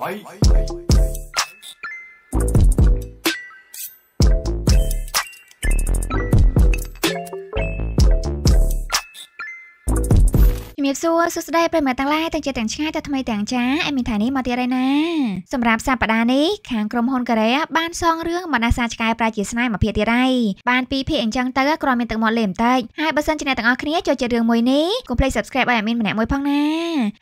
Bye. Bye. ងាបសួរសួស្តីប្រិយមិត្តទាំងឡាយទាំងជាទាំងឆ្ងាយទាំងថ្មីទាំងចាអេមីថានេះមកទៀតហើយណាសម្រាប់សប្តាហ៍នេះខាងក្រុមហ៊ុនកូរ៉េបានសងរឿងបណ្ដាសាឆ្កែប្រាជាស្នេហ៍មកភាគទៀតហើយបានពីភាគអញ្ចឹងទៅគ្រាន់មានទឹកមាត់លេមតិចហើយបើសិនជាអ្នកទាំងអស់គ្នាចូលចិត្តរឿងមួយនេះកុំភ្លេច Subscribe ឲ្យអេមីម្នាក់មួយផងណា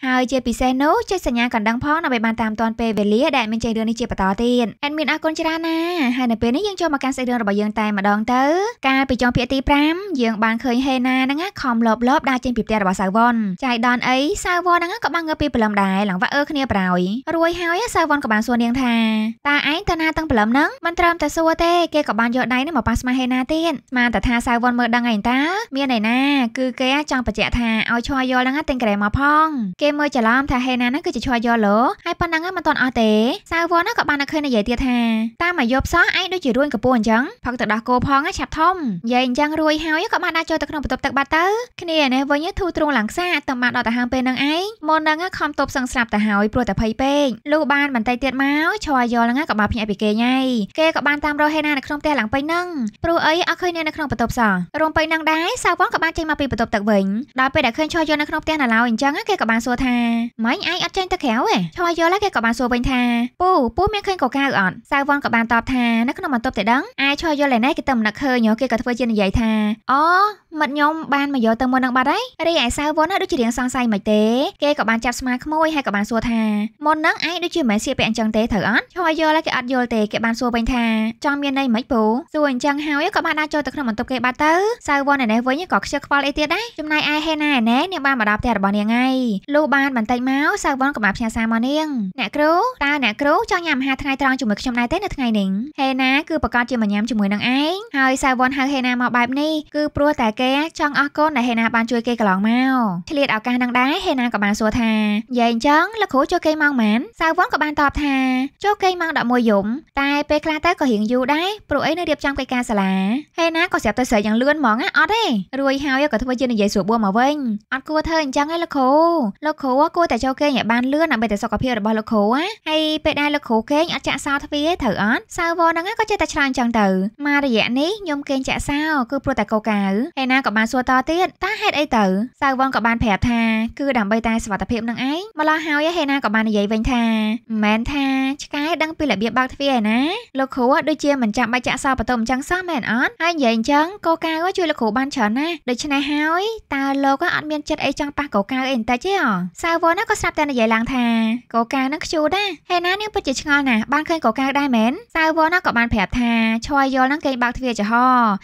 ហើយជាពិសេសនោះចុចសញ្ញាកណ្ដឹងផងដើម្បីបានតាមទាន់ពេលវេលា ដែលអេមីចេញរឿងនេះជាបន្តទៀតអេមីអរគុណច្រើនណាហើយនៅពេលនេះយើងចូលមកកាន់សាច់រឿងរបស់យើងតែម្ដងទៅកាលពីចុងភាគទី5យើងបានឃើញហេណាហ្នឹងខំលបលបដើរចេញពីផ្ទះរបស់សាវ៉ុនចៃដនអីសាវវហ្នឹងក៏បានងើបពីព្រលឹមដែរឡើងវ៉ាអើគ្នាប្រោយរួយហើយសាវវក៏បានសួរនាងថាតើឯងទៅណាទាំងព្រលឹមហ្នឹងមិនត្រឹមតែសួរទេគេក៏បានយកដៃនេះមកប៉ះស្មាហេណាទៀតស្មានតែថាសាវវមើលដឹងឯងតាមានឯណាគឺគេចង់បញ្ជាក់ថាឲ្យឈរយល់ហ្នឹងទាំងក្រែមកផងគេមើលច្រឡំថាហេណាហ្នឹងគឺជាឈរយល់លោហើយប៉ុណ្ណឹងមិនទាន់អស់ទេសាវវហ្នឹងក៏បានតែឃើញនិយាយទៀតថាតាមមកយប់សោះឯងដូចជារួញកពស់អញ្ចឹងផឹកទៅដោះគោផងឆាប់ធំនិយាយអញ្ចឹងរួយហើយក៏បានដាក់ចូលទៅក្នុងបន្ទប់ទឹកបាត់ទៅគ្នានេះវិញធូរទ្រង់ឡើងខ្សាទៅមកដល់តាហាងពេលហ្នឹងឯងមុនហ្នឹងខំតបសឹងស្រាប់ទៅហើយព្រោះតែភ័យពេកលុះបានបន្តិចទៀតមកឈរយល់ហ្នឹងក៏បានភ្ញាក់ពីគេញ៉ៃគេក៏បានតាមរកហេណានៅក្នុងផ្ទះឡើងពេញហ្នឹងព្រោះអីអត់ឃើញអ្នកនៅក្នុងបន្ទប់សោះរំពេញហ្នឹងដែរសាវ៉ាន់ក៏បានចេញមកពីបន្ទប់ទឹកវិញដល់ពេលដែលឃើញឈរយល់នៅក្នុងផ្ទះណាឡៅអញ្ចឹងគេក៏បានសួរថាម៉េចឯងអត់ចេញទៅក្រៅទេឈរយល់ហើយគេក៏បានសួរវិញថាពូពូមានឃើញកោកៅអត់សាវ៉ាន់ក៏បានតបថានៅក្នុងបន្ទប់តែដឹងឯឈរយល់ឯណេះគេទៅមិននឹកឃើញគេក៏ធ្វើជានិយាយថាអូមិត្តខ្ញុំបានមកយកទៅមុននឹងបាត់ហើយរីឯសៅវុនដូចជារៀងសង្ស័យមិនទេគេក៏បានចាប់ស្មាក្មួយហើយក៏បានសួរថាមុននឹងឯងដូចជាមិនមែនសៀកពាក់អញ្ចឹងទេត្រូវអត់ឆោយយល់ហើយគេអត់យល់ទេគេបានសួរវិញថាចង់មានន័យមិនពូសួរអញ្ចឹងហើយក៏បានដើរចូលទៅក្នុងបន្ទប់គេបាត់ទៅសៅវុនឯនេះវិញក៏ខ្ជិលខ្វល់អីទៀតដែរចំណែកឯហេណាឯណែនាងបានមកដល់ផ្ទះរបស់នាងហើយលុះបានបន្តិចមកសៅវុនក៏បានផ្ញើសារមកនាងអ្នកគ្រូតើអ្នកគ្រូចង់ញ៉ាំអាហារថ្ងៃត្រង់ជាមួយខ្ញុំដែរទេនៅថ្ងៃនេះហេណាគឺប្រកាសជាមកញ៉ាំជាមួយនឹងឯងហើយសៅវុនហៅហេណាមកបែបនេះគឺព្រោះតែគេចង់អរគុណដែលហេណាបានជួយគេកន្លងមកឆ្លៀតឱកាសនឹងដែរហេណាក៏បានសួរថាយាយអញ្ចឹងលោកគ្រូចូលគេម៉ោងម៉ានសាវងក៏បានតបថាចូលគេម៉ោង11យប់តែពេលខ្លះទៅក៏រៀងយូរដែរព្រោះអីនៅរៀបចំកិច្ចការសាលាហេណាក៏ស្រាប់ទៅស្រីយ៉ាងលឿនហ្មងអត់ទេរួយហើយក៏ធ្វើជានិយាយសួរបួមកវិញអត់គួរធ្វើអញ្ចឹងឯងលោកគ្រូលោកគ្រូគួរតែចូលគេឲ្យបានលឿនដើម្បីតែសុខភាពរបស់លោកគ្រូណាហើយពេលដែលលោកគ្រូគេងអត់ចាក់សោទ្វារត្រូវអត់សាវងហ្នឹងក៏ចេះតែឆ្លើយអញ្ចឹងទៅមករយៈនេះខ្ញុំគេងចាក់សោគឺព្រោះតែកោកៅហេណាក៏បានសួរតទៀតតើហេតុអីទៅសៅវងក៏បានប្រាប់ថាគឺដើម្បីតែសុវត្ថិភាពនឹងឯងម្ល៉េះហើយហេណាក៏បាននិយាយវិញថាមិនមែនថាឆ្កែដឹងពីរបៀបបើកទ្វារឯណាលោកគ្រូដូចជាមិនចាំបាច់ចាក់សោបន្ទប់អញ្ចឹងសោះមែនអត់ហើយនិយាយអញ្ចឹងកោកៅជួយលោកគ្រូបានច្រើនណាស់ដូច្នេះហើយតើលោកអត់មានចិត្តអីចង់ប៉ះកោកៅអីបន្តិចទេអសៅវងក៏ស្រាប់តែនិយាយឡើងថាកោកៅនឹងខ្ជូតណាហេណានាងពិតជាឆ្ងល់ណាស់បានឃើញកោកៅដែរមែនសៅវងក៏បានប្រាប់ថាឈរយល់នឹងគេបើកទ្វារចំហ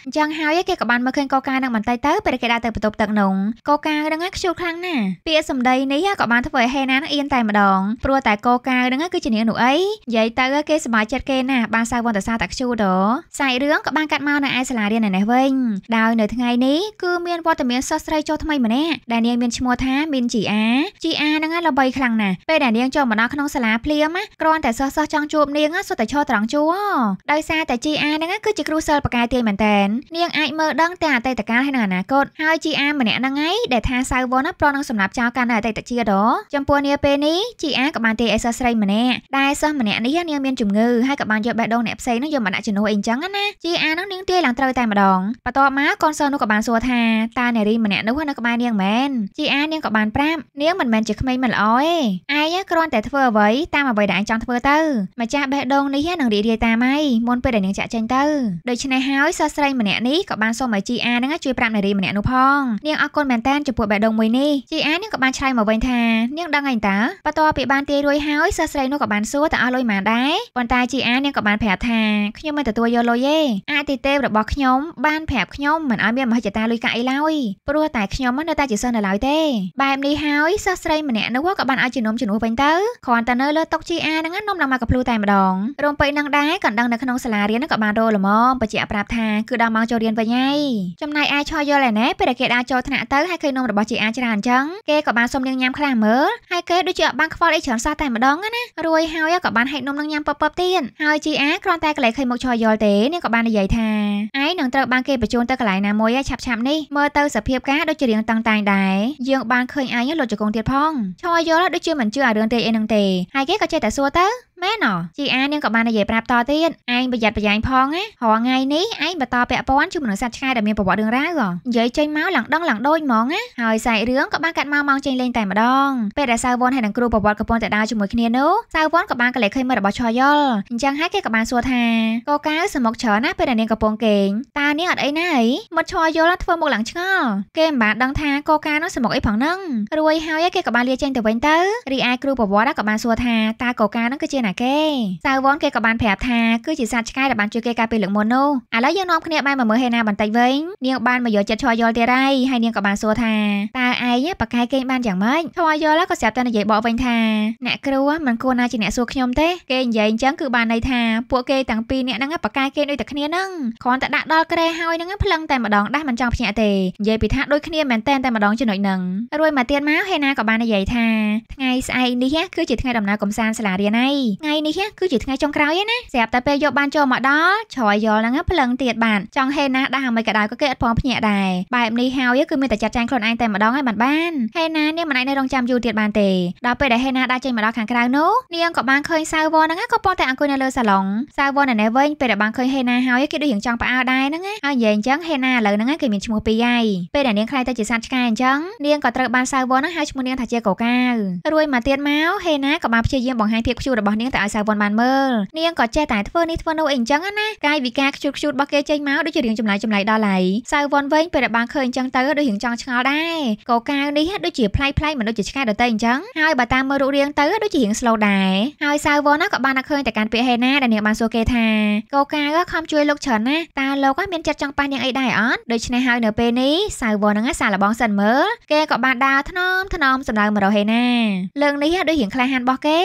អញ្ចឹងហើយគេក៏បានមើលឃើញកោកៅនឹងបន្តិចទៅពេលគេដើរទៅបន្ទប់ទឹកនោះកូកានឹងខ្ជិលខ្លាំងណាស់ពាក្យសម្ដីនេះក៏បានធ្វើឲ្យហេណានឹងអៀនតែម្ដងព្រោះតែកូកានឹងគឺជានាងនោះអីនិយាយទៅគេសប្បាយចិត្តគេណាស់បានសៅវន្តសាតាខ្ជិលដសាច់រឿងក៏បានកាត់មកនៅឯសាលារៀនឯនេះវិញដោយនៅថ្ងៃនេះគឺមានវត្តមានសិស្សស្រីចូលថ្មីម្នាក់ដែលនាងមានឈ្មោះថាមីនជីអាជីអានឹងល្បីខ្លាំងណាស់ពេលដែលនាងចូលមកដល់ក្នុងសាលាភ្លាមគ្រាន់តែសិស្សសិស្សចង់ជួបនាងសុទ្ធតែឈរត្រង់ជួរដោយសារតែជីអានឹងគឺជាគ្រូសិល្បៈកាយទាយមែនតែននាងអាចមើលដឹងតែអតីតកាលហើយនឹងអនាគតហើយជីអាម្នាក់ហ្នឹងឯងដែលថាសៅវុនណាប្រនឹងសម្រាប់ចោលកាន់នៅអតីតជាតិហ៎ចំពោះនាពេលនេះជីអាក៏បានទាយឲ្យសិស្សស្រីម្នាក់ដែលសិស្សម្នាក់នេះនាងមានជំងឺហើយក៏បានយកបេះដូងអ្នកផ្សេងនឹងយកមកដាក់ជំនួសអីចឹងណាជីអាហ្នឹងនាងទាយឡើងត្រូវតែម្ដងបន្ទាប់មកកូនសិស្សនោះក៏បានសួរថាតើនារីម្នាក់នោះនៅក្បែរនាងមែនជីអានាងក៏បានប្រាប់នាងមិនមែនជាក្មេងមិនល្អទេឯងគ្រាន់តែធ្វើអ្វីតាមអ្វីដែលឯងចង់ធ្វើទៅម្ចាស់បេះដូងនេះនឹងរីករាយតាមឯងមុនពេលដែលនាងចាក់ចេញទៅដូច្នេះហើយសិស្សស្រីម្នាក់នេះក៏បានសូមឲ្យជីអាហ្នឹងជួយ5នារីម្នាក់នោះផងនាងអរគុណមែនតែនចំពោះបេះដូងមួយនេះជីអានាងក៏បានឆ្លើយមកវិញថានាងដឹងហើយតើបន្ទាប់ពីបានទាយរួចហើយសិស្សស្រីនោះក៏បានសួរតើអស់លុយម៉ានដែរប៉ុន្តែជីអានាងក៏បានប្រាប់ថាខ្ញុំមិនទទួលយកលុយទេអាទិទេពរបស់ខ្ញុំបានប្រាប់ខ្ញុំមិនឲ្យមានមហិច្ឆតាលុយកាក់អីឡើយព្រោះតែខ្ញុំនៅតែជាសិស្សនៅឡើយទេបែបនេះហើយសិស្សស្រីម្នាក់នោះក៏បានឲ្យជំនុំជំនួសវិញទៅគ្រាន់តែនៅលើតុជីអាហ្នឹងនំដល់មកកភ្លូតែម្ដងរំពេចនឹងដែរក៏ដឹងនៅក្នុងសាលារៀនក៏បានរោល្មមបញ្ជាក់ប្រាប់ថាគឺដល់ម៉ោងចូលរៀនវិញហើយចំណែកឯឆយល់ឯណែពេលដែលគេដើរចូលថ្នាក់ទៅហើយឃើញនំរបស់ជីអាច្រើនអញ្ចឹងគេក៏បានសុំនាងញ៉ាំខ្លះមើលហើយគេដូចជាអត់បានខ្វល់អីច្រើនសោះតែម្ដងណារួយហើយក៏បានហែកនំនឹងញ៉ាំពពពទៀតហើយជីអាគ្រាន់តែកលែកឃើញមុខឆយល់ទេនាងក៏បាននិយាយថាឯងនឹងត្រូវបានគេបញ្ជូនទៅកន្លែងណាមួយហើយឆាប់ឆាប់នេះមើលទៅសភាពការដូចជារៀងតឹងតែងដែរយើងបានឃើញឯងលុតជង្គង់ទៀតផងឆយល់ដូចជាមិនជឿឲ្យរឿងទេអីនឹងទេហើយគេក៏ចេះតែសួរទៅមែនអជីអានាងក៏បាននិយាយប្រាប់តទៀតឯងប្រយ័ត្នប្រយែងផងណារាល់ថ្ងៃនេះឯងបន្តពាក់ព័ន្ធជាមួយនឹងសត្វឆ្កែដែលមានប្រវត្តិរឿងរ៉ាវនិយាយចេញមកឡើងដងឡើងដូចហ្មងណាហើយសាច់រឿងក៏បានកាត់មកម៉ោងចេញលេងតែម្ដងពេលដែលសាវវ៉ាន់ហើយនឹងគ្រូប្រវត្តិកំពុងតែដើរជាមួយគ្នានោះសាវវ៉ាន់ក៏បានកលេចឃើញមើលរបស់ឆយលអញ្ចឹងហើយគេក៏បានសួរថាកោកៅសមុកច្រើនណាស់ពេលដែលនាងកំពុងគេងតើនាងអត់អីណាអីមុតឆយលធ្វើមុខឡើងឆ្ងល់គេមិនបានដឹងថាកោកៅនោះសមុកអីផងហ្នឹងរួយហើយគេក៏បានលាចេញទៅវិញទៅរីឯគ្រូប្រវត្តិក៏បានសួរថាតើកោកៅហ្នឹងគឺជាណាគេសាវវនគេក៏បានប្រាប់ថាគឺជាសត្វឆ្កែដែលបានជួយគេការពារលើកមុននោះឥឡូវយើងនាំគ្នាបែរមកមើលហេណាបន្តិចវិញនាងបានមកយកចិត្តឆ្លយល់ទៀតហើយហើយនាងក៏បានសួរថាតើឯងប៉ាកែគេងបានយ៉ាងម៉េចធွာយល់ក៏ស្រាប់តែនិយាយបកវិញថាអ្នកគ្រូមិនគួរណាជាអ្នកសួរខ្ញុំទេគេនិយាយអញ្ចឹងគឺបានន័យថាពួកគេទាំងពីរអ្នកហ្នឹងប៉ាកែគេងដូចតែគ្នាហ្នឹងគ្រាន់តែដាក់ដល់ក្រែហើយហ្នឹងផ្លឹងតែម្ដងដាស់មិនចង់ភ្ញាក់ទេនិយាយពីថាដូចគ្នាមែនតែនតែម្ដងចំណុចហ្នឹងរួចមកទៀតមកហេណាក៏បាននិយាយថាថ្ងៃស្អែកនេះគឺជាថ្ងៃដំណើរកំសាន្តសាលារៀនហើយថ្ងៃនេះគឺជាថ្ងៃចុងក្រោយណាស្រាប់តែពេលយកបានចូលមកដល់ច្រយយល់ហ្នឹងផ្លឹងទៀតបានចង់ហេណាដាស់ឲ្យមិនក៏ដោយក៏គេអត់ផងភ្ញាក់ដែរបែបនេះហើយគឺមានតែចាត់ចែងខ្លួនឯងតែម្ដងហើយមិនបានហេណានាងមិនអាចនៅរងចាំយូរទៀតបានទេដល់ពេលដែលហេណាដើរចេញមកដល់ខាងក្រៅនោះនាងក៏បានឃើញសាវវហ្នឹងក៏ប៉ុន្តែអង្គុយនៅលើសាឡុងសាវវនៅនេះវិញពេលដែលបានឃើញហេណាហើយគេដូចរៀងចង់ផ្អើលដែរហ្នឹងហើយនិយាយអញ្ចឹងហេណាឥឡូវហ្នឹងគេមានឈ្មោះពីរហើយពេលដែលនាងខ្លាយទៅជាសត្វឆ្កែអញ្ចឹងនាងក៏ត្រូវបានសាវវហ្នឹងហៅឈ្មោះនាងថាជាកោកាវរួចមកទៀតមកហេណាក៏បានព្យាយាមបង្ហាញភាពខ្ជូររបស់នាងទៅឲ្យសាវវបានមើលនាងក៏ចេះតែធ្វើនេះធ្វើនោះអីអញ្ចឹងណាកាយវិការខ្ជូតខ្ជូតរបស់គេចេញមកដូចជារៀងចម្លែកចម្លែកដល់ហើយសាវវវិញពេលដែលបានឃើញអញ្ចឹងទៅដូចរៀងចង់ឆ្ងល់ដែរកោកាវនេះដូចជាប្លែកប្លែកមិនដូចជាឆ្កែដទៃអញ្ចឹងហើយបើតាមមើលរូបរាងទៅដូចជារៀងស្លូវដែរហើយសាវវ៉នក៏បានតែឃើញតែការពាក្យហេណាដែលនាងបានសួរគេថាកូកាវខំជួយលោកច្រើនណាស់តើលោកមានចិត្តចង់ប៉ះនាងអីដែរអត់ដូច្នេះហើយនៅពេលនេះសាវវ៉នហ្នឹងសារលបងសិនមើលគេក៏បានដើរថ្នមថ្នមសម្ដៅមករកហេណាលើកនេះដូចរៀងក្លាហានរបស់គេ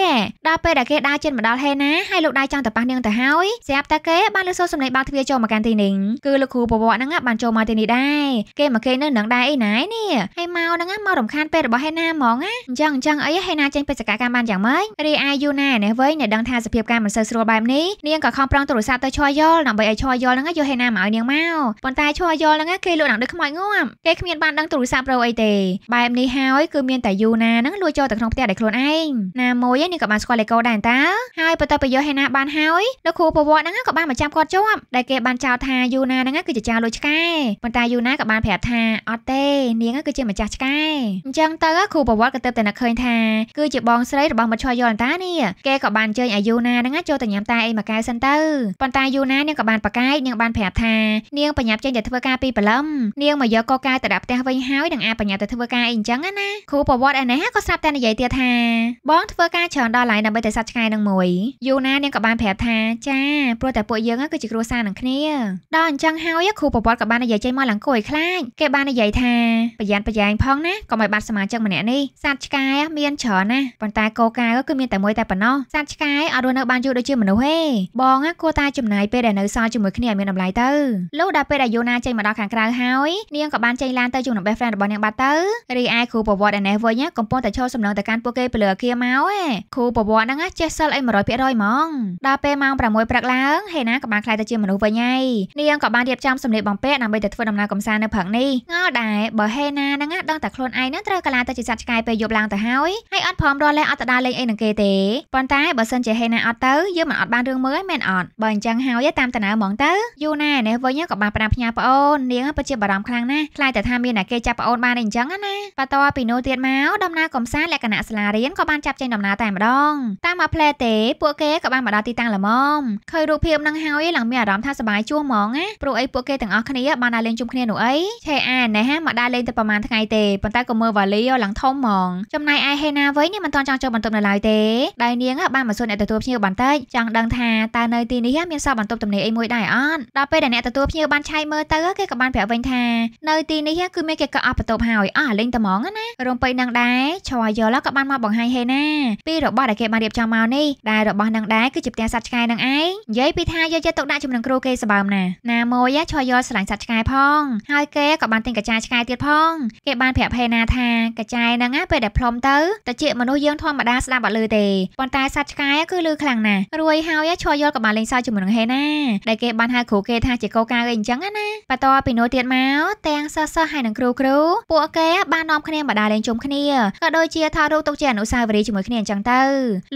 ដល់ពេលដែលគេដើរចេញមកដល់ហេណាហើយលោកដែរចង់ទៅប៉ះនាងទៅហើយស្រាប់តែគេបានលើសូរសំឡេងបាល់ទ្វារចូលមកកាន់ទីនេះគឺលោកគ្រូប្រវត្តិហ្នឹងបានចូលមកទីនេះដែរគេមកគេនៅនឹងដែរអីណែនេះហើយម៉ាមកហ្នឹងមករំខានពេលរបស់ហេណាហ្មងណាអញ្ចឹងអញ្ចឹងអីហេណាចេញបេសកកម្មបានយ៉ាងម៉េចរីឯយូណានេះវិញអ្នកដឹងថាសភាពការមិនសូវស្រួលបែបនេះនាងក៏ខំប្រឹងទូរស័ព្ទទៅឈរយល់ដើម្បីឲ្យឈរយល់ហ្នឹងយកហេណាមកឲ្យនាងមកប៉ុន្តែឈរយល់ហ្នឹងគេលួចដល់ដូចខ្មោចងាប់គេគ្មានបានដឹងទូរស័ព្ទរោអីទេបែបនេះហើយគឺមានតែយូណាហ្នឹងលួចចូលទៅក្នុងផ្ទះដោយខ្លួនឯងណាមួយឯងនាងក៏បានស្គាល់លេកូដែរតាហើយបន្តទៅយកហេណាបានហើយលោកគ្រូប្រវត្តិហ្នឹងក៏បានមកចាំគាត់ជាប់ដែលគេបានចោទថាយូណាហ្នឹងគឺជាចៅលួចឆ្កែប៉ុន្តែយូណាក៏បានប្រាប់ថាអត់ទេនាងគឺជាម្ចាស់ឆ្កែអញ្ចឹងទៅគ្រូប្រវត្តិក៏ទៅតែនឹកឃើញថាគឺជាបងស្រីរបស់មជ្ឈមយន្តតានេះគេក៏បានជើញអាយូណាហ្នឹងចូលទៅញ៉ាំតែអីមួយកែវសិនទៅប៉ុន្តែយូណានាងក៏បានប្រកែកនាងបានប្រាប់ថានាងបញ្ញាប់ចេញតែធ្វើការពីព្រលឹមនាងមកយកកកែវទៅដាក់ផ្ទះវិញហើយនឹងអាចបញ្ញាប់ទៅធ្វើការអីអញ្ចឹងណាគ្រូប្រវត្តិឯនេះក៏ស្រាប់តែនិយាយទៀតថាបងធ្វើការច្រើនដល់ឡាយដើម្បីតែសាច់ឆ្កែនឹងមួយយូណានាងក៏បានប្រាប់ថាចាព្រោះតែពួកយើងគឺជាគ្រួសារនឹងគ្នាដល់អញ្ចឹងហើយគ្រូប្រវត្តិក៏បាននិយាយចេញមកឡើងគួរឲ្យខ្លាចគេបាននិយាយថាប្រយ័ត្នប្រយែងផងណាកុំឲ្យបាត់សមាជិកម្នាក់នេះសត្វឆ្កែមានច្រើនណាស់ប៉ុន្តែកោកាក៏មានតែមួយតែប៉ុណ្ណោះសត្វឆ្កែអត់រស់នៅបានយូរដូចជាមនុស្សទេបងគួរតែចំណាយពេលដែលនៅសល់ជាមួយគ្នាឲ្យមានតម្លៃទៅលុះដល់ពេលដែលយូណាចេញមកដល់ខាងក្រៅហើយនាងក៏បានចេញឡានទៅជួបនឹង best friend របស់នាងបាត់ទៅរីឯគ្រូប្រវត្តិឯនេះវិញកំពុងតែឈរសំឡងទៅកាន់ពួកគេពីលើអគារមកឯគ្រូប្រវត្តិហ្នឹងចេះសិលអី100%ហ្មងដល់ពេលម៉ោង6ព្រឹកឡើងហេណាក៏បានខ្លាយទៅជាមនុស្សវិញហើយនាងក៏បានរៀបចំសម្លៀកបំពាក់ដើម្បីទៅធ្វើដំណើរកំសាន្តនៅព្រឹកនេះងល់ដែរបើហេណាហ្នឹងដឹងតែខ្លួនឯងនឹងត្រូវកាឡាទៅជាសត្វឆ្កែពេលយប់ឡើងទៅហើយហើយអត់ព្រមរស់លេះអត់ទៅដើរលេងអីនឹងគេទេប៉ុន្តែបើសិនជាហេណាអត់ទៅយើងមិនអត់បានរឿងមើលឯមែនអត់បើអញ្ចឹងហើយតាមតាណៅហ្មងទៅយូណានេះវិញក៏បានប្រាំផ្ញើប្អូននាងពិតជាបារម្ភខ្លាំងណាស់ខ្លាចតែថាមានតែគេចាប់ប្អូនបានអីអញ្ចឹងណាបន្តពីនោះទៀតមកដំណើរកំសាន្តលក្ខណៈសាលារៀនក៏បានចាប់ចេញដំណើរតែម្ដងតាមមកផ្លែទេពួកគេក៏បានមកដល់ទីតាំងល្មមឃើញរូបភាពនឹងហើយឡើងមានអារម្មណ៍ថាសប្បាយជួហ្មងណាព្រោះអីពួកគេទាំងអស់គ្នាបានដើរលេងជុំគ្នានោះអីឆេអាណេះមកដើរលេងតែប្រហែលថ្ងៃទេទេប៉ុន្តែក៏មើលវ៉ាលីឡើងធំហ្មងចំណែកឯហេណាវិញនេះមិនទាន់ចង់ចូលបន្ទប់នៅឡើយទេដោយនាងបានមកសួរអ្នកទទួលភ្ញៀវបន្តិចចង់ដឹងថាតើនៅទីនេះមានសល់បន្ទប់ទំនេរអីមួយដែរអត់ដល់ពេលដែលអ្នកទទួលភ្ញៀវបានឆៃមើលទៅគេក៏បានប្រាប់វិញថានៅទីនេះគឺមានគេកក់អស់បន្ទប់ហើយអស់លេងតែហ្មងណារំពេចនឹងដែរឈរយល់ក៏បានមកបង្ហាញហេណាពីរបស់ដែលគេបានរៀបចំមកនេះដែលរបស់នឹងដែរគឺជាផ្ទះសត្វឆ្កែនឹងឯងនិយាយពីថាយកចិត្តទុកដាក់ជំនឹងគ្រូគេសម្បើមណាណាមួយឈរយល់ស្រឡាញ់សត្វឆ្កែផងហើយគេក៏បានទិញកាចាឆ្កែទៀតផងគេបានបានប្រាប់ហេណាថាកាចែហ្នឹងណាពេលដែលផ្លុំទៅតាជាមនុស្សយើងធម្មតាស្ដាប់អត់លឺទេប៉ុន្តែសត្វឆ្កែគឺលឺខ្លាំងណាស់រួយហើយឈរយល់ក្បាលលេងសើចជាមួយនឹងហេណាដែលគេបានហៅគ្រូគេថាជាកោកៅអីអញ្ចឹងណាបន្ទាប់ពីនោះទៀតមកទាំងសិស្សសិស្សហើយនឹងគ្រូគ្រូពួកគេបាននាំគ្នាបដាលេងជុំគ្នាក៏ដូចជាថតរូបទុកជាអនុស្សាវរីយ៍ជាមួយគ្នាអញ្ចឹងទៅ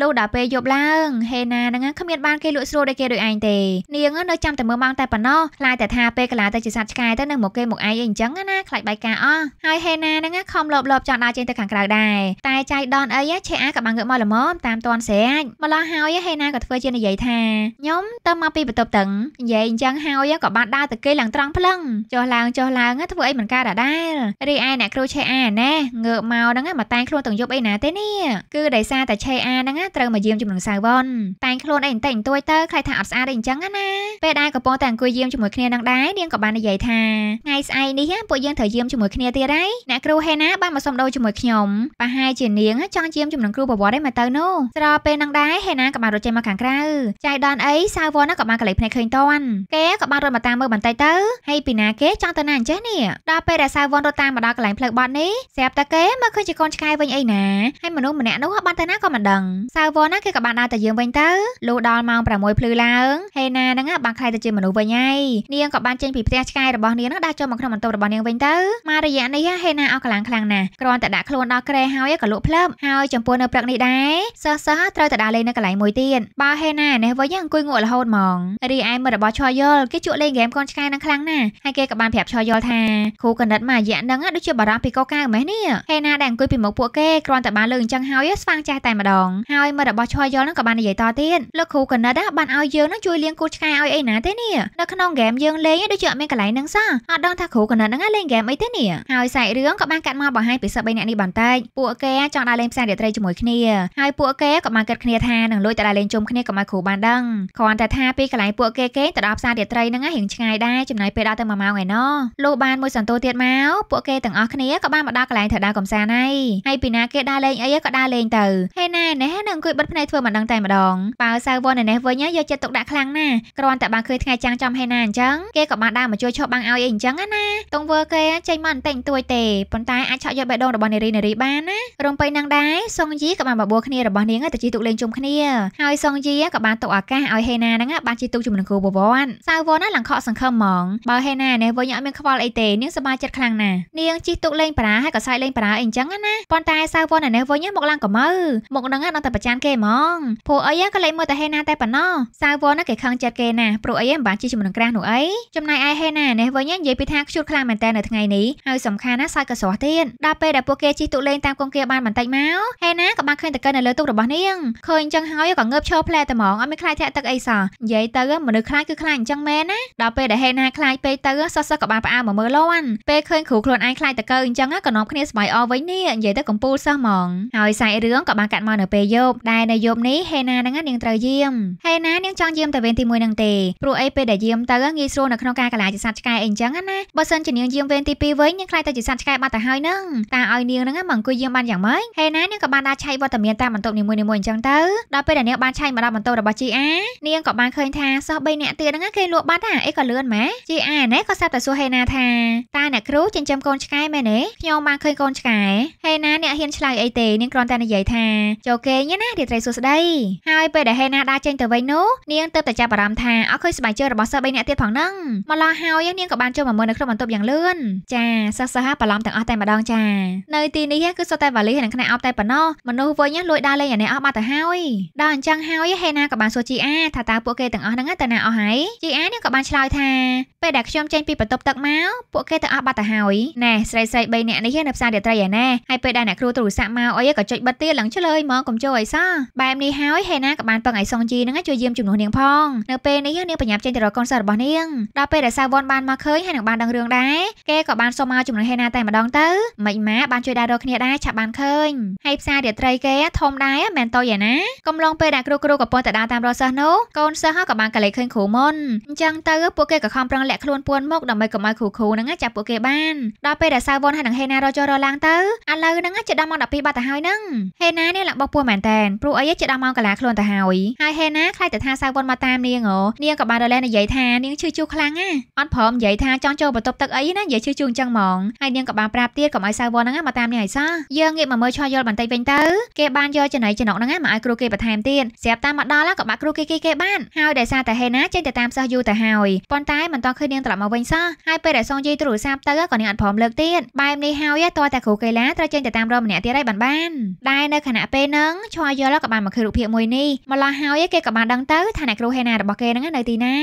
លុះដល់ពេលយប់ឡើងហេណាហ្នឹងគ្មានបានគេលក់ស្រួលដូចគេដូចឯងទេនាងនៅចាំតែមើលម៉ោងតែប៉ុណ្ណោះខ្លាចតែថាពេលកន្លងទៅជាសត្វឆ្កែទៅនឹងមកគេមកឯងអីអញ្ចឹងណាខ្លាចបាយការអស់ហើយហេណាហ្នឹងខំលបលបចង់ដើរចេញទៅខាងក្រៅដែរតែចៃដនអីឆេអាក៏បានងើបមកល្មមតាមតនស្រាច់ម្ល៉េះហើយហេណាក៏ធ្វើជានិយាយថាខ្ញុំទៅមកពីបន្ទប់តឹងនិយាយអញ្ចឹងហើយក៏បានដើរទៅគេឡើងត្រង់ភ្លឹងចុះឡើងចុះឡើងធ្វើអីមិនកើតដដែលរីឯអ្នកគ្រូឆេអាណែងើបមកហ្នឹងមកតែងខ្លួនទាំងយប់អីណាទេនេះគឺដោយសារតែឆេអាហ្នឹងត្រូវមកយាមជាមួយនឹងសាវ៉ុនតែងខ្លួនអីបន្តិចបន្តួចទៅខ្លៃថាអត់ស្អាតអីអញ្ចឹងណាពេលដែលកំពុងតែអង្គុយយាមជាមួយគ្នានឹងដែរនាងក៏បាននិយាយថាថ្ងៃស្អែកនេះពួកយើងត្រូវយាមជាមួយគ្នាទៀតហើយអ្នកគ្រូហេណាបានមកសុំដូរជាមួយខ្ញុំប្រហែលជានាង ចង់ជាមចំនួនគ្រូប្រវត្តិឯមកទៅនោះស្របពេលនឹងដែរហេណាក៏បានរត់ចេញមកខាងក្រៅចៃដនអីសាវ៉ាន់ក៏បានកលៃភ្នែកឃើញតន់គេក៏បានរត់មកតាមមើលបន្តិចទៅហើយពីណាគេចង់ទៅណាអញ្ចេះនេះដល់ពេលដែលសាវ៉ាន់រត់តាមមកដល់កន្លែងផ្លូវបត់នេះស្រាប់តែគេមើលឃើញជាកូនឆ្កែវិញអីណាហើយមនុស្សម្នាក់នោះបានទៅណាក៏មិនដឹងសាវ៉ាន់គេក៏បានដើរទៅយើងវិញទៅលុះដល់ម៉ោង6ភ្លឺឡើងហេណាហ្នឹងបានខ្លាយទៅជាមនុស្សវិញហើយនាងក៏បានចេញពីផ្ទះឆ្កែរបស់នាងហ្នឹងដើរចូលមកក្នុងបន្ទប់របស់នាងវិញទៅមករយៈនេះហេពេលណាអស់កម្លាំងខ្លាំងណាស់គ្រាន់តែដាក់ខ្លួនដល់ក្រែហើយក៏លក់ភ្លើបហើយចំពោះនៅព្រឹកនេះដែរសិស្សសិស្សត្រូវតែដើរលេងនៅកន្លែងមួយទៀតបើហេណានេះវិញអង្គុយងក់រហូតហ្មងរីឯមិត្តរបស់ឆយល់គេជក់លេងហ្គេមកូនឆ្កែនឹងខ្លាំងណាស់ហើយគេក៏បានប្រាប់ឆយល់ថាគ្រូកណិតមួយរយៈហ្នឹងដូចជាបារម្ភពីកោកៅម៉េះនេះហេណាដែលអង្គុយពីមុខពួកគេគ្រាន់តែបានលើអញ្ចឹងហើយស្វាងចាស់តែម្ដងហើយមិត្តរបស់ឆយល់ហ្នឹងក៏បាននិយាយតទៀតលោកគ្រូកណិតបានឲ្យយើងនឹងជួយលៀងគូឆ្កែឲ្យអីណាទេនេះនៅក្នុងហ្គេមយើងលេងដូចជាអត់មានកន្លែងហ្នឹងសោះអត់ដឹងថាគ្រូកណិតហ្នឹងលេងហ្គេមអីទេនេះហើយសាច់រឿងរឿងក៏បានកាត់មកបង្ហាញពីសិស្ស3នាក់នេះបន្តិចពួកគេចង់ដើរលេងផ្សាររាត្រីជាមួយគ្នាហើយពួកគេក៏បានគិតគ្នាថានឹងលួចទៅដើរលេងជុំគ្នាកុំឲ្យគ្រូបានដឹងគ្រាន់តែថាពីកន្លែងពួកគេគេទៅដល់ផ្សាររាត្រីហ្នឹងរៀងឆ្ងាយដែរចំណាយពេលដល់ទៅ1ម៉ោងឯណោះលុះបានមួយសន្ទុះទៀតមកពួកគេទាំងអស់គ្នាក៏បានមកដល់កន្លែងធ្វើដើរកំសាន្តហើយហើយពីណាគេដើរលេងអីក៏ដើរលេងទៅហេណែណែនឹងអង្គុយបិទភ្នែកធ្វើមិនដឹងតែម្ដងបើសៅវននេះវិញយកចិត្តទុកដាក់ខ្លាំងណាស់គ្រាន់តែបានឃើញថ្ងៃចាំងចំហេណាអញ្ចឹងគេក៏បានដើរមកជួយឈប់បាំងឲ្យអីអញ្ចឹងណាតងវើគេចេញមកបន្តិចបន្តួចទេប៉ុន្តែអាចឆក់យកបេះដូងរបស់នារីនារីបានណារំពេញនឹងដែរសុងយីក៏បានបបួលគ្នារបស់នាងទៅជិះទូកលេងជុំគ្នាហើយសុងយីក៏បានទុកឱកាសឲ្យហេណាហ្នឹងបានជិះទូកជាមួយនឹងគ្រូបវរសាវវរណាឡើងខកសង្ឃឹមហ្មងបើហេណានេះវិញអត់មានខ្វល់អីទេនាងសប្បាយចិត្តខ្លាំងណាស់នាងជិះទូកលេងប្រាហើយក៏សាយលេងប្រាអីអញ្ចឹងណាប៉ុន្តែសាវវរណានេះវិញមកឡើងកមើមកនឹងដល់តែប្រច័នគេហ្មងព្រោះអីក៏លេងមើលតែហេណាតែប៉ុណ្ណោះសាវវរណាគេខឹងចិត្តគេណាព្រោះអីមិនបានជិះជាមួយនឹងក្រាស់នោះអីចំណែកឯហេណានេះវិញនិយាយពីថាខ្ជូតខ្លាំងមែនតើនៅថ្ងៃនេះហើយសំខាន់ណាសាចក៏ស្រស់ទៀតដល់ពេលដែលពួកគេជិះទូកលេងតាមកងគាបានបន្តិចមកហេណាក៏បានឃើញតកិននៅលើទូករបស់នាងឃើញអញ្ចឹងហើយក៏ងើបឈរផ្លែតែហ្មងអត់មានខ្លាចធាក់ទឹកអីសោះនិយាយទៅមនុស្សខ្លាចគឺខ្លាចអញ្ចឹងមែនណាដល់ពេលដែលហេណាខ្លាចពេកទៅសោះសោះក៏បានផ្អើមកមើលលាន់ពេលឃើញគ្រូខ្លួនឯងខ្លាចតកិនអញ្ចឹងក៏នាំគ្នាស្បាយអវិញនេះនិយាយទៅកំពូលសោះហ្មងហើយសាច់រឿងក៏បានកាត់មកនៅពេលយប់ដែលនៅយប់នេះហេណានឹងនាងត្រូវយាមហេណានាងចង់យាមតែវេនទី1នឹងទេព្រោះអីពេលដែលយាមទៅងាយស្រួលនៅក្នុងការកលាជាសត្វឆ្កែអីអញ្ចឹងណាបើសិនជានាងយាមវេនទី2វិញនាងខ្លាចតែជាសត្វឆ្កែែបាត់ទៅហើយនឹងតាឲ្យនាងហ្នឹងមកអង្គុយយាមបានយ៉ាងម៉េចហេណានាងក៏បានដើរឆែកវត្តមានតាមបន្ទប់នីមួយៗអញ្ចឹងទៅដល់ពេលដែលនាងបានឆែកមកដល់បន្ទប់របស់ GA នាងក៏បានឃើញថាសោះ3នាក់ទៀតហ្នឹងគេលក់បាត់ហ่าអីក៏លឿនម៉ែ GA ណែក៏សាប់តែសួរហេណាថាតាអ្នកគ្រូចិញ្ចឹមកូនឆ្កែមែនទេខ្ញុំបានឃើញកូនឆ្កែហេណាអ្នកហ៊ានឆ្លើយអីទេនាងគ្រាន់តែនិយាយថាចូលគេញណារាត្រីសួស្តីហើយពេលដែលហេណាដើរចេញទៅវិញនោះនាងទៅតែចាប់អារម្មណ៍ថាអត់ឃើញស្បែកជើងរបស់សិស្ស3នាក់ទៀតផងហ្នឹងមកឡោះហើយនាងក៏បានចូលមកមើលនៅក្នុងបន្ទប់យ៉ាងលឿនចាសិស្សសិស្សហាប្រឡំទាំងអស់តែម្ដងចានៅទីនេះគឺសុទ្ធតែវ៉ាលីនិងខ្នែអប់តែប៉ុណ្ណោះមនុស្សវិញលួចដើរលេងអានេះអស់បាត់ទៅហើយដល់អញ្ចឹងហើយហេណាក៏បានសួរជីអាថាតើពួកគេទាំងអស់ហ្នឹងទៅណាអស់ហើយជីអានេះក៏បានឆ្លើយថាពេលដែលខ្ញុំចេញពីបន្ទប់ទឹកមកពួកគេទាំងអស់បាត់ទៅហើយណែស្រីស្រី3នាក់នេះនៅផ្សាររាត្រីឯណែហើយពេលដែលអ្នកគ្រូទូរស័ព្ទមកអីក៏ចុចបិទទៀតឡើងឆ្លើយមកកុំចូលអីសោះបែបនេះហើយហេណាក៏បានពឹងឲ្យសុងជីហ្នឹងជួយយាមជំនួសនាងផងនៅពេលនេះនាងបញ្ញាប់ចេញទៅរកកូនសិស្សរបស់នាងដល់ពេលដែលសាវ៉ុនបានមកឃើញហើយនឹងបានដឹងរឿងដែរគេក៏បានសុំមកជំនួសហេណាតែម្ដងទៅមិនម៉ាបានជួយដាស់រកគ្នាដែរឆាប់បានឃើញហើយផ្សាររាត្រីគេធំដែរមែនតូចយ៉ាងណាកំឡុងពេលដែលគ្រូគ្រូកំពុងតែដើរតាមរកសិស្សនោះកូនសិស្សក៏បានកលេចឃើញគ្រូមុនអញ្ចឹងទៅពួកគេក៏ខំប្រឹងលាក់ខ្លួនពួនមុខដើម្បីកុំឲ្យគ្រូគ្រូហ្នឹងចាប់ពួកគេបានដល់ពេលដែលសាវវុនហើយនឹងហេណារកចុះរកឡើងទៅឥឡូវហ្នឹងជិតដល់ម៉ោង12បាត់ទៅហើយហ្នឹងហេណានេះឡើងបោះពោះមែនតែនព្រោះអីជិតដល់ម៉ោងកន្លះខ្លួនទៅហើយហើយហេណាខ្លាចតែថាសាវវុនមកតាមនាងអូនាងក៏បានរលែនិយាយថានាងឈឺជូរខ្លាំងណាអត់ព្រមនិយាយថាចង់ចូលបន្ទប់ទឹកអីណានិយាយឈឺជូរអញ្ចឹងហ្មងហើយនាងក៏ក៏បានប្រាប់ទៀតកុំឲ្យសៅវនហ្នឹងមកតាមនេះឲ្យសោះយើងងាកមកមើលឆោះយល់បន្តិចវិញទៅគេបានយកចំណៃចំណុកហ្នឹងមកឲ្យគ្រូគេបន្ថែមទៀតស្រាប់តាមមកដល់ក៏បាក់គ្រូគេគេគេបានហើយដោយសារតែហេណាចេញទៅតាមសិស្សយូរទៅហើយប៉ុន្តែមិនតឃើញនាងត្រឡប់មកវិញសោះហើយពេលដែលសងយាយទូរស័ព្ទទៅក៏នាងអត់ព្រមលើកទៀតបែបនេះហើយតើតែគ្រូកេឡាត្រូវចេញទៅតាមរមម្នាក់ទៀតហើយបានបានដែរនៅខណៈពេលហ្នឹងឆោះយល់ក៏បានមកឃើញរូបភាពមួយនេះម្ល៉េះហើយគេក៏បានដឹងទៅថាអ្នកគ្រូហេណារបស់គេហ្នឹងនៅទីណា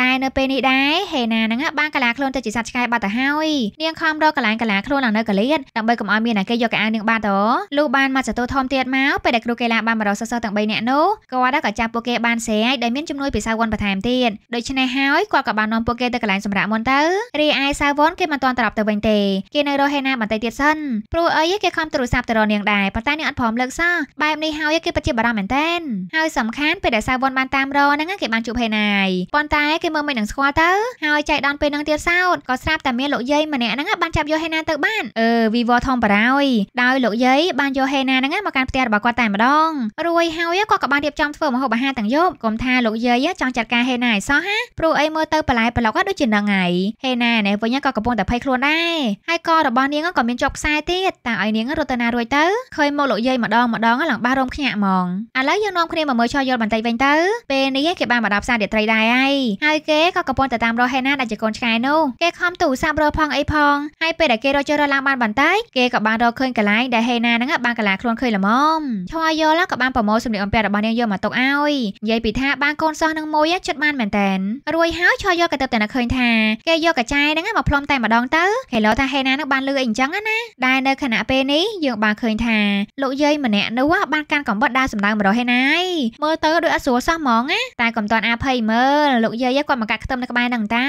ដែរនៅពេលនេះដែរហេណាហ្នឹងបានកលាខ្លួនទៅជាសត្វឆ្កែបាត់ទៅហើយនាងខំរកកន្លែងកកីឡាខ្លួនឡើងនៅកលៀតដើម្បីកុំឲ្យមានអ្នកគេយកកៅអៅនឹងបាត់អូលុះបានមកចតុធំទៀតមកពេលដែលគ្រូកីឡាបានបរិសុទ្ធសិស្សទាំង3នាក់នោះគាត់ក៏ចាប់ពួកគេបានស្រែកដែលមានជំនួយពីសាវ៉ុនបន្ថែមទៀតដូច្នេះហើយគាត់ក៏បាននាំពួកគេទៅកន្លែងសម្រាប់មុនទៅរីឯសាវ៉ុនគេមិនទាន់ត្រឡប់ទៅវិញទេគេនៅរស់ហេណាបន្តិចទៀតសិនព្រោះអីគេខំទូរស័ព្ទទៅរកនាងដែរប៉ុន្តែនាងអត់ព្រមលើកសោះបែបនេះហើយគេពិតជាបារម្ភមែនទែនហើយសំខាន់ពេលដែលសាវ៉ុនបានតាមរកហ្នឹងគេបានជួបហេណាយប៉ុន្តែគេមើលមិននឹងស្គាល់ទៅហើយចៃដនពេលហ្នឹងទៀតសោតក៏ស្រាប់តែមានលោកយាយម្នាក់ហ្នឹងបានចាប់យកហេណាណាទៅបានអឺវីវធំបារោយដោយលោកយាយបានយកហេណាហ្នឹងមកកាន់ផ្ទះរបស់គាត់តែម្ដងរួយហើយគាត់ក៏បានរៀបចំធ្វើម្ហូបអាហារទាំងយប់កុំថាលោកយាយចង់ចាត់ការហេណាឲ្យសោះហាព្រោះអីមើលទៅបលែបឡុកដូចជានឹងហើយហេណានេះវិញក៏កំពុងតែភ័យខ្លួនដែរហើយករបស់នាងក៏មានជាប់ខ្សែទៀតតើឲ្យនាងរត់ទៅណារួចទៅឃើញមកលោកយាយម្ដងម្ដងឡើងបាសរោមខ្ញាក់ហ្មងឥឡូវយើងនាំគ្នាមកមើលចោះយល់បន្តិចវិញទៅពេលនេះគេបានមកដល់ផ្សាររាត្រីដែរហើយហើយគេក៏កំពុងតែតាមរកហេណាដែលជាកូនឆ្កែនោះគេខំទូរស័ព្ទរកផងអីផងហើយពេលដែលគេរកចុះរកឡើងបានបន្តិចគេក៏បានរកឃើញកន្លែងដែលហេណាហ្នឹងបានកលាខ្លួនឃើញល្មមឆោយល់ក៏បានប្រមូលសម្លៀកបំពាក់របស់នាងយកមកទុកឲ្យនិយាយពីថាបានកូនសោះនឹងមួយជិតបានមែនតែនរួយហើយឆោយល់ក៏ទៅតែឃើញថាគេយកកចាយហ្នឹងមកផ្លុំតែម្ដងទៅហេឡូថាហេណានឹងបានលឺអីអញ្ចឹងណាដែលនៅខណៈពេលនេះយើងបានឃើញថាលោកយាយម្នាក់នោះបានកាន់កំបិតដើរសម្ដៅមករកហេណាឯងមើលទៅដូចអត់ស្រួលសោះហ្មងណាតែកំតាន់អាភ័យមើលលោកយាយគាត់មកកាត់ខ្ទឹមនៅក្បែរហ្នឹងតើ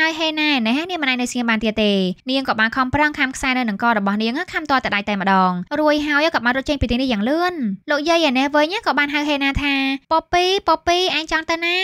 ហើយហេណាណែនាងមិនអាចនៅស្ងៀមបានទៀតទេនាងក៏បានខំប្រាំងខាំខ្សែនៅនឹងករបស់នាងខាំតតែដៃតែម្ដងរួយហើយក៏បានរត់ចេញពីទីនេះយ៉ាងលឿនលោកយាយឯនេះវិញក៏បានហៅហេណាថាប៉ូពីប៉ូពីឯងចង់ទៅណា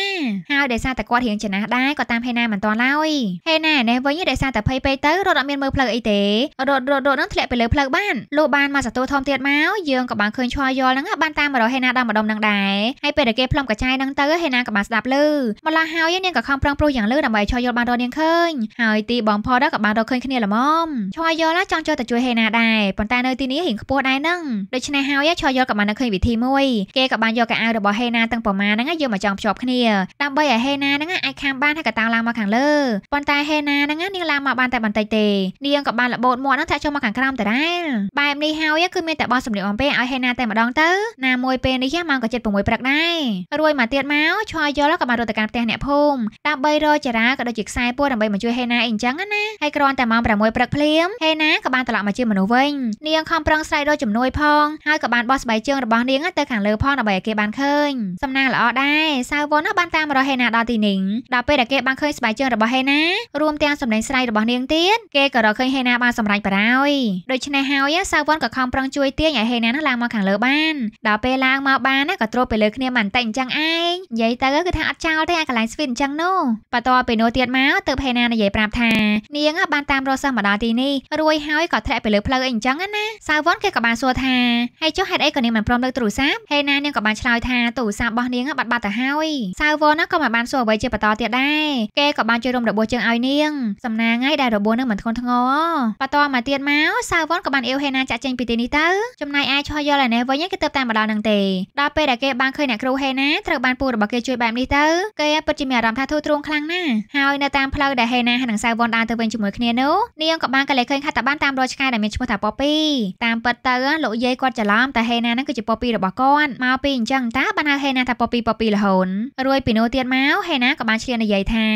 ហើយដោយសារតែគាត់រៀងចំណាស់ដែរក៏តាមហេណាមិនទាន់ឡើយហេណាឯនេះវិញដោយសារតែភ័យពេកទៅរត់អត់មានមើលផ្លូវអីទេរត់រត់រត់នឹងធ្លាក់ទៅលើផ្លូវបានលោកបានមកសតួធំទៀតមកយើងក៏បានឃើញឆ្លយយល់ហ្នឹងបានតាមមករកហេណាដល់ម្ដុំនឹងដែរហើយពេលដែលគេផ្លុំកចាយហ្នឹងទៅហេណាក៏បានស្ដាប់លឺម្ល៉េះហើយនាងក៏ខំប្រឹងប្រុសយ៉ាងលឺដើម្បីឆ្លយយល់បានរកនាងឃើញហើយទីបងផតក៏បានរកឃើញគ្នាល្មមឈរយល់ចង់ចូលទៅជួយហេណាដែរប៉ុន្តែនៅទីនេះរៀងខ្ពស់ដែរនឹងដូច្នេះហើយឈរយល់ក៏បាននៅឃើញវិធីមួយ គេក៏បានយកកៅអៅរបស់ហេណាទាំងប្រមាណហ្នឹងយកមកចងភ្ជាប់គ្នាដើម្បីឲ្យហេណាហ្នឹងអាចខាំបានហើយកតាឡើងមកខាងលើប៉ុន្តែហេណាហ្នឹងនាងឡើងមកបានតែបន្តិចទេ នាងក៏បានរបូតមាត់ហ្នឹងថាចូលមកខាងក្រោមដដែលបែបនេះហើយគឺមានតែបោះសម្លៀកបំពាក់ឲ្យហេណាតែម្ដងទៅណាមួយពេលនេះម៉ោងក៏7:06ព្រឹកដែររួយមកទៀតមកឈរយល់ក៏បានរត់ទៅកាន់ផ្ទះអ្នកភូមិដើម្បីរកចារាក៏ដូចជាខ្សែពួរដើម្បីមកជួយហេណាអីអញ្ចឹងណាហើយគ្រាន់តែម៉ោង6ព្រឹកភ្លារាមហេណាក៏បានត្រឡប់មកជាមនុស្សវិញនាងខំប្រឹងស្រែករកជំនួយផងហើយក៏បានបោះស្បែកជើងរបស់នាងទៅខាងលើផងដើម្បីឲ្យគេបានឃើញ សំណាងល្អដែរសាវវុនបានតាមរកហេណាដល់ទីនេះដល់ពេលដែលគេបានឃើញស្បែកជើងរបស់ហេណារួមទាំងសម្លេងស្រែករបស់នាងទៀតគេក៏រកឃើញហេណាបាន សម្រេចបារោយដូច្នេះហើយសាវវុនក៏ខំប្រឹងជួយទាញឲ្យហេណានោះឡើងមកខាងលើបានដល់ពេលឡើងមកបានក៏ត្រួតពីលើគ្នាមិនតែអញ្ចឹងឯងនិយាយទៅគឺថាអត់ចោលទេឯកន្លែងស្វីតអញ្ចឹងនោះបន្ទាប់ពីនោះទៀតមកទើបហេណានិយាយប្រាប់ថានាងបានតាមរកសិស្សមកដល់ទីនេះរួចហើយក៏ធ្លាក់ទៅលើផ្លូវអីអញ្ចឹងណាសាវ៉ាន់គេក៏បានសួរថាហើយចុះហេតុអីក៏នាងមិនព្រមលើកទូរស័ព្ទហេណានាងក៏បានឆ្លើយថាទូរស័ព្ទរបស់នាងបាត់បាត់ទៅហើយសាវ៉ាន់ក៏មិនបានសួរអ្វីជាបន្តទៀតដែរគេក៏បានជួយរំរបួសជើងឲ្យនាង សំណាងហើយដែលរបួសនឹងមិនធ្ងន់ធ្ងរបន្តមកទៀតមកសាវ៉ាន់ក៏បានអៀវហេណាចាក់ចេញពីទីនេះទៅចំណាយឯឆោះយល់ឯណេះវិញគេទៅតាមម្ដងនឹងទេដល់ពេលដែលគេបានឃើញអ្នកគ្រូហេណាត្រូវបានពូរបស់គេជួយបែបនេះទៅគេពិតជាមានអារម្មណ៍ថាធូរទ្រួងខ្លាំងណាស់ហើយនៅតាមផ្លូវដែលហេណានិងសាវ៉ាន់ដើរទៅវិញជាមួយគ្នានោះនាងក៏បានម៉ាក៏លេឃើញខត្តបានតាមរយឆ្កែដែលមានឈ្មោះថាប៉ូពីតាមពិតទៅលោកយាយគាត់ច្រឡំតែហេណាហ្នឹងគឺជាប៉ូពីរបស់គាត់មកពីអញ្ចឹងតាបានហៅហេណាថាប៉ូពីប៉ូពីរហូតរួចពីនោះទៀតមកហេណាក៏បានឈ្លាននិយាយថា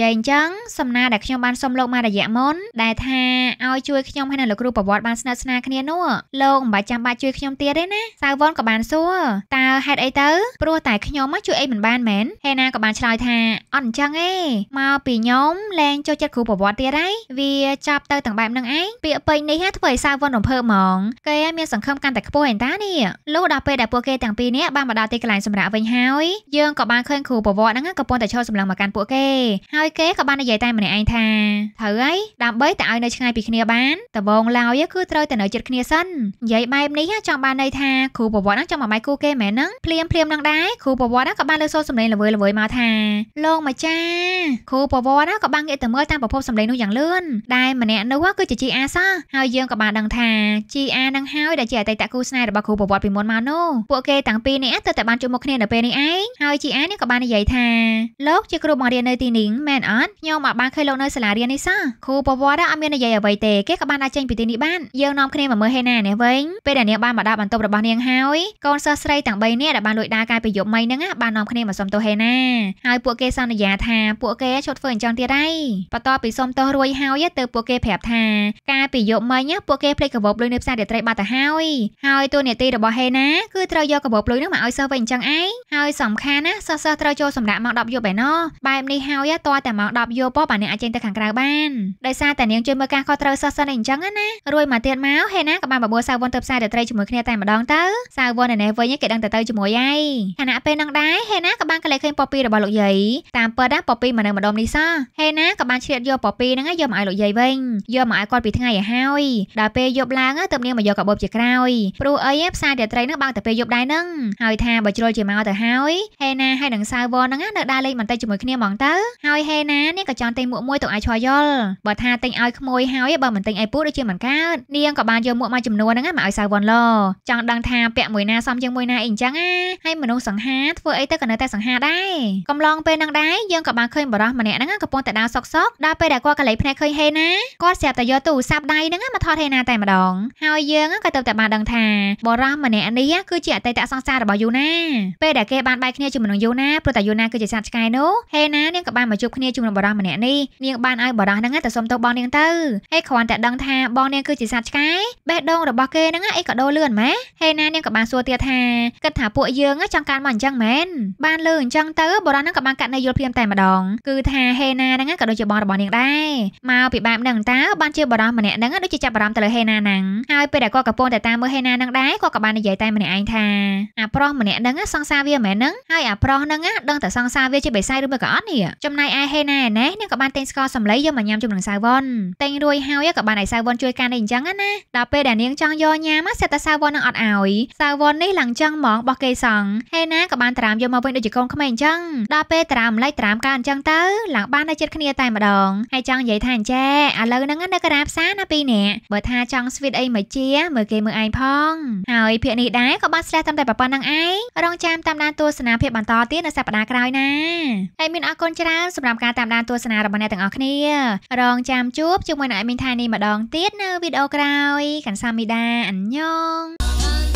យាយអញ្ចឹងសំណាដែលខ្ញុំបានសុំលោកមករយៈមុនដែលថាឲ្យជួយខ្ញុំហើយនៅលោកគ្រូប្រវត្តិបានស្និទ្ធស្នាលគ្នានោះលោកមិនបាច់ចាំបាច់ជួយខ្ញុំទៀតទេណាសាវវ៉ុនក៏បានសួរតើហេតុអីទៅព្រោះតែខ្ញុំជួយអីមិនបានមែនហេណាក៏បានឆ្លើយថាអត់អញ្ចឹងទេមកពីខ្ញុំលែងចូលចិត្តគ្រូប្រវត្តិទៀតហើយវាចាប់ទៅទាំងបែបហ្នឹងឯងពាក្យពេញនេះហ่าធ្វើឲ្យសាវវណ្ណរំភើបហ្មងគេឯងមានសង្ឃឹមកាន់តែខ្ពស់ឯតានេះលុះដល់ពេលដែលពួកគេទាំងពីរនាក់បានមកដល់ទីកន្លែងសម្រាប់វិញហើយយើងក៏បានឃើញគ្រូប្រវត្តិហ្នឹងក៏ប៉ុន្តែឈរសម្លឹងមកកាន់ពួកគេហើយគេក៏បាននិយាយតែម្នាក់ឯងថាត្រូវហើយដើម្បីតែឲ្យនៅឆ្ងាយពីគ្នាបានដំបងឡើយគឺត្រូវតែនៅជិតគ្នាសិននិយាយបែបនេះចង់បានន័យថាគ្រូប្រវត្តិហ្នឹងចង់មកម៉ៃគូគេមែនហ្នឹងភ្លាមភ្លាមនឹងដែរគ្រូប្រវត្តិហ្នឹងក៏បានលើសូរសម្លេងល្វើល្វើមកថាលោកម្ចាស់គ្រូប្រវត្តិហ្នឹងក៏បានងាកទៅមើលតាមប្រភពសម្លេងនោះយ៉ាងលឿនដែលម្នាក់នោះគឺជា GR សោះហើយយើងក៏បានដឹងថា GR នឹងហើយដែលជាអតីតគូស្នេហ៍របស់គ្រូប្រវត្តិពីមុនមកនោះពួកគេតាំងពីនេះទៅតែបានជួបមុខគ្នានៅពេលនេះឯងហើយ GR នេះក៏បាននិយាយថាលោកជាគ្រូបង្រៀននៅទីនេះមែនអត់ខ្ញុំមកបានឃើញលោកនៅសាលារៀននេះសោះគ្រូប្រវត្តិអត់មាននិយាយអ្វីទេគេក៏បានដាក់ចេញពីទីនេះបានយើងនាំគ្នាមកមើលហេណានេះវិញពេលដែលនាងបានមកដល់បន្ទប់របស់នាងហើយកូនសិស្សស្រីទាំង3នាក់ដែលបានលួចដើរកាលពីយប់មិញហ្នឹងបាននាំគ្នាមកសុំទោសហេណាហើយពួកគេសន្យាថាពួកគេឈប់ធ្វើអញ្ចឹងទៀតហើយបន្ទាប់ពីសុំទោសរួចហើយទៅពួកគេប្រាប់ថាការពីយប់មិញពួកគេភ្លេចកាបូបលុយនៅផ្សាររាត្រីបាត់ទៅហើយហើយតួនាទីរបស់ហេណាគឺត្រូវយកកាបូបលុយនោះមកឲ្យសិស្សវិញអញ្ចឹងឯងហើយសំខាន់ណាសិស្សសិស្សត្រូវចូលសម្រាប់ម៉ោង10យប់ឯណោះបែបនេះហើយតើតែម៉ោង10យប់បើអ្នកអាចចេញទៅខាងក្រៅបានដោយសារតែនាងជួយមើលការខុសត្រូវសិស្សសិនឯងអញ្ចឹងណារួចមកទៀតមកហេណាក៏បានបបួលសាវវនទៅផ្សាររាត្រីជាមួយគ្នាតែម្ដងទៅសាវវននៅណេះវិញគេដឹងតែទៅជាមួយឯងខណៈពេលនឹងដែរហេណាក៏បានកលែកឃើញប៉ូពីរបស់លោកយាយតាមពិតណាប៉ូពីមកនៅម្ដុំនេះសោះហេណាក៏បានឆ្លៀតយកប៉ូពីហ្នឹងយកមកឲ្យលោកយាយវិញយយកមកឲ្យគាត់ពីថ្ងៃឲ្យហើយដល់ពេលយប់ឡើងទៅនាងមកយកកាបូបជាក្រោយព្រោះអីផ្សាររាត្រីនឹងបើកតែពេលយប់ដែរនឹងហើយថាបើជ្រុលជាមកទៅហើយហេណាហើយនឹងសាវវនឹងនៅដើរលេងបន្តិចជាមួយគ្នាហ្មងទៅហើយហេណានាងក៏ចង់ទិញមួកមួយទៅឲ្យឆ្លយល់បើថាទិញឲ្យក្មួយហើយបើមិនទិញឲ្យពូដូចជាមិនកើតនាងក៏បានយកមួកមួយចំនួនហ្នឹងមកឲ្យសាវវឡចង់ដឹងថាពាក់មួយណាសមជាងមួយណាអីអញ្ចឹងណាហើយមនុស្សសង្ហាធ្វើអីទៅក៏នៅតែសង្ហាដែរកំឡងពេលហ្នឹងដែរយើងក៏បានឃើញបរោះម្នាក់ហ្នឹងកំពុងតែដើរសុកសុកដល់ពេលដែលគាត់កលែកភ្នែកឃើញហេណាគាត់ស្ចាប់តែយកទូរស័ព្ទដៃហ្នឹងមកថតហេណាតែម្ដងហើយយើងក៏ទៅតែបានដឹងថាបរោះម្នាក់នេះគឺជាអតីតសង្សាររបស់យូណាពេលដែលគេបានបែកគ្នាជាមួយនឹងយូណាព្រោះតែយូណាគឺជាសត្វឆ្កែនោះហេណានាងក៏បានមកជួបគ្នាជាមួយនឹងបរោះម្នាក់នេះនាងបានឲ្យបរោះហ្នឹងទៅសុំទោសបងនាងទៅហើយគ្រាន់តែដឹងថាបងនាងគឺជាសត្វឆ្កែបេះដូងរបស់គេហ្នឹងអីក៏ដូរលឿនម៉ែហេណានាងក៏បានសួរទៀតថាគិតថាពួកយើងចង់ការមកអញ្ចឹងមែនបានលើអញ្ចឹងទៅបរោះហ្នឹងក៏បានកាត់នៅយល់ភ្លាមតែម្ដងគឺថាហេណាហ្នឹងក៏ដូចជាបងរបស់នាងដែរមកពីបែបហ្នឹងតើបានជាបារម្ភម្នាក់ហ្នឹងដូចជាចាប់បារម្ភទៅលើហេណាហ្នឹងហើយពេលដែលគាត់កំពុងតែតាមមើលហេណាហ្នឹងដែរគាត់ក៏បាននិយាយតែម្នាក់ឯងថាអាប្រុសម្នាក់ហ្នឹងសង្សារវាមែនហ្នឹងហើយអាប្រុសហ្នឹងដឹងតែសង្សារវាជាបិសាយឬមួយក៏អត់នេះចំណែកឯហេណាឯណេះនឹងក៏បានទិញស្ករសម្លីយកមកញ៉ាំជាមួយនឹងសាវ៉ុនទិញរួយហើយក៏បានឲ្យសាវ៉ុនជួយការនេះអញ្ចឹងណាដល់ពេលដែលនាងចង់យកញ៉ាំសេះតែសាវ៉ុននឹងអត់ឲ្យសាវ៉ុននេះឡើងចឹងហ្មងបោះគេសងហេណាក៏បានត្រាំយកមកវិញដូចជាកូនក្មេងអញ្ចឹងដល់ពេលត្រាំម្លេចត្រាំកាអញ្ចឹងទៅឡើងបានតែចិត្តគ្នាតែម្ដងហើយចង់និយាយថាអញ្ចេឥឡូវហ្នឹងនៅការ៉ាផ្សារណាពីរនាក់បើថាចង់ស្វីតអីមកជា មើលគេមើលឯងផងហើយភាកនេះដែរក៏បានស្លះតាមតែប៉ុណ្្នឹងឯងរងចាំតាមដានទស្សនាភាពបន្តទៀតនៅសប្តាហ៍ក្រោយណាហើយមានអរគុណច្រើនសម្រាប់ការតាមដានទស្សនារបស់អ្នកទាំងអស់គ្នា រងចាំជួបជាមួយនឹងអេមីនថានេះម្ដងទៀតនៅវីដេអូក្រោយកាន់សាមីដាអញ្ញង